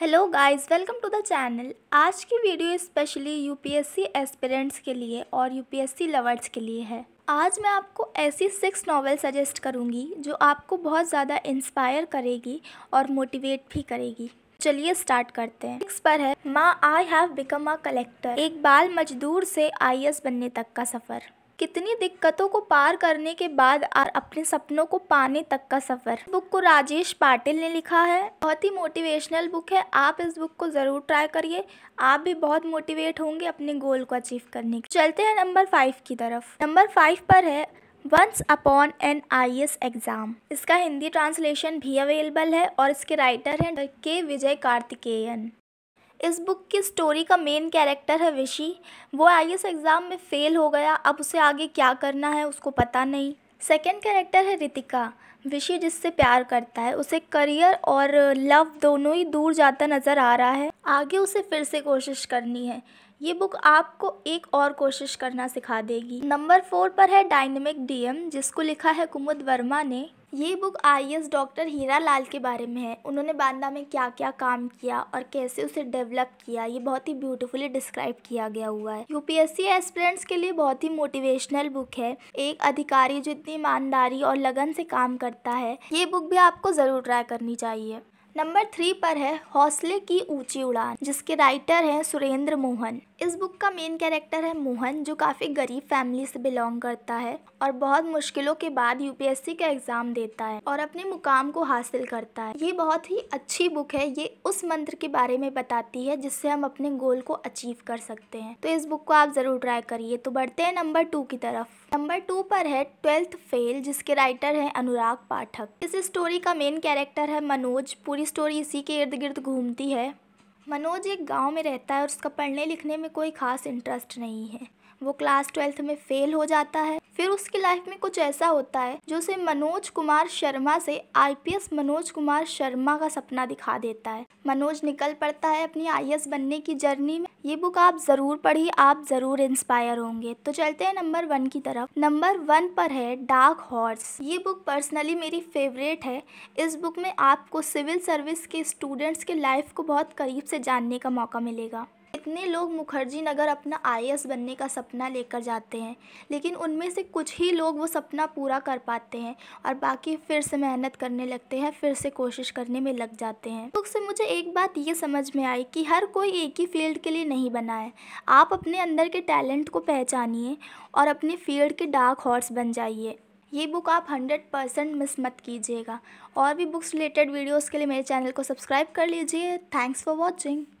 hello guys welcome to the channel आज की video specially UPSC aspirants के लिए और यूपीएससी लवर्स के लिए है आज मैं आपको ऐसी सिक्स नॉवेल सजेस्ट करूंगी जो आपको बहुत ज़्यादा इंस्पायर करेगी और मोटिवेट भी करेगी चलिए स्टार्ट करते हैं सिक्स पर है माँ I have become a collector एक बाल मजदूर से आई बनने तक का सफ़र कितनी दिक्कतों को पार करने के बाद अपने सपनों को पाने तक का सफ़र बुक को राजेश पाटिल ने लिखा है बहुत ही मोटिवेशनल बुक है आप इस बुक को ज़रूर ट्राई करिए आप भी बहुत मोटिवेट होंगे अपने गोल को अचीव करने के चलते हैं नंबर फाइव की तरफ नंबर फाइव पर है once upon an I S exam इसका हिंदी ट्रांसलेशन भी अवेलेबल है और इसके राइटर हैं के विजय कार्तिकेयन इस बुक की स्टोरी का मेन कैरेक्टर है विशि वो आई एग्ज़ाम में फ़ेल हो गया अब उसे आगे क्या करना है उसको पता नहीं सेकेंड कैरेक्टर है रितिका विषि जिससे प्यार करता है उसे करियर और लव दोनों ही दूर जाता नज़र आ रहा है आगे उसे फिर से कोशिश करनी है ये बुक आपको एक और कोशिश करना सिखा देगी नंबर फोर पर है डायनेमिक डीएम जिसको लिखा है कुमुद वर्मा ने ये बुक आई डॉक्टर हीरा लाल के बारे में है उन्होंने बांदा में क्या क्या काम किया और कैसे उसे डेवलप किया ये बहुत ही ब्यूटीफुली डिस्क्राइब किया गया हुआ है यूपीएससी एस्पिरेंट्स के लिए बहुत ही मोटिवेशनल बुक है एक अधिकारी जो इतनी ईमानदारी और लगन से काम करता है ये बुक भी आपको ज़रूर ट्राई करनी चाहिए नंबर थ्री पर है हौसले की ऊंची उड़ान जिसके राइटर हैं सुरेंद्र मोहन इस बुक का मेन कैरेक्टर है मोहन जो काफ़ी गरीब फैमिली से बिलोंग करता है और बहुत मुश्किलों के बाद यूपीएससी का एग्ज़ाम देता है और अपने मुकाम को हासिल करता है ये बहुत ही अच्छी बुक है ये उस मंत्र के बारे में बताती है जिससे हम अपने गोल को अचीव कर सकते हैं तो इस बुक को आप ज़रूर ट्राई करिए तो बढ़ते हैं नंबर टू की तरफ नंबर टू पर है ट्वेल्थ फेल जिसके राइटर हैं अनुराग पाठक इस स्टोरी का मेन कैरेक्टर है मनोज पूरी स्टोरी इसी के इर्द गिर्द घूमती है मनोज एक गांव में रहता है और उसका पढ़ने लिखने में कोई ख़ास इंटरेस्ट नहीं है वो क्लास ट्वेल्थ में फेल हो जाता है फिर उसकी लाइफ में कुछ ऐसा होता है जो उसे मनोज कुमार शर्मा से आईपीएस मनोज कुमार शर्मा का सपना दिखा देता है मनोज निकल पड़ता है अपनी आई बनने की जर्नी में ये बुक आप ज़रूर पढ़ी आप ज़रूर इंस्पायर होंगे तो चलते हैं नंबर वन की तरफ नंबर वन पर है डार्क हॉर्स ये बुक पर्सनली मेरी फेवरेट है इस बुक में आपको सिविल सर्विस के स्टूडेंट्स के लाइफ को बहुत करीब से जानने का मौका मिलेगा इतने लोग मुखर्जी नगर अपना आई बनने का सपना लेकर जाते हैं लेकिन उनमें से कुछ ही लोग वो सपना पूरा कर पाते हैं और बाकी फिर से मेहनत करने लगते हैं फिर से कोशिश करने में लग जाते हैं बुक से मुझे एक बात ये समझ में आई कि हर कोई एक ही फील्ड के लिए नहीं बना है आप अपने अंदर के टैलेंट को पहचानिए और अपने फील्ड के डार्क हॉर्स बन जाइए ये बुक आप 100 परसेंट मिस मत कीजिएगा और भी बुक्स रिलेटेड वीडियोस के लिए मेरे चैनल को सब्सक्राइब कर लीजिए थैंक्स फॉर वॉचिंग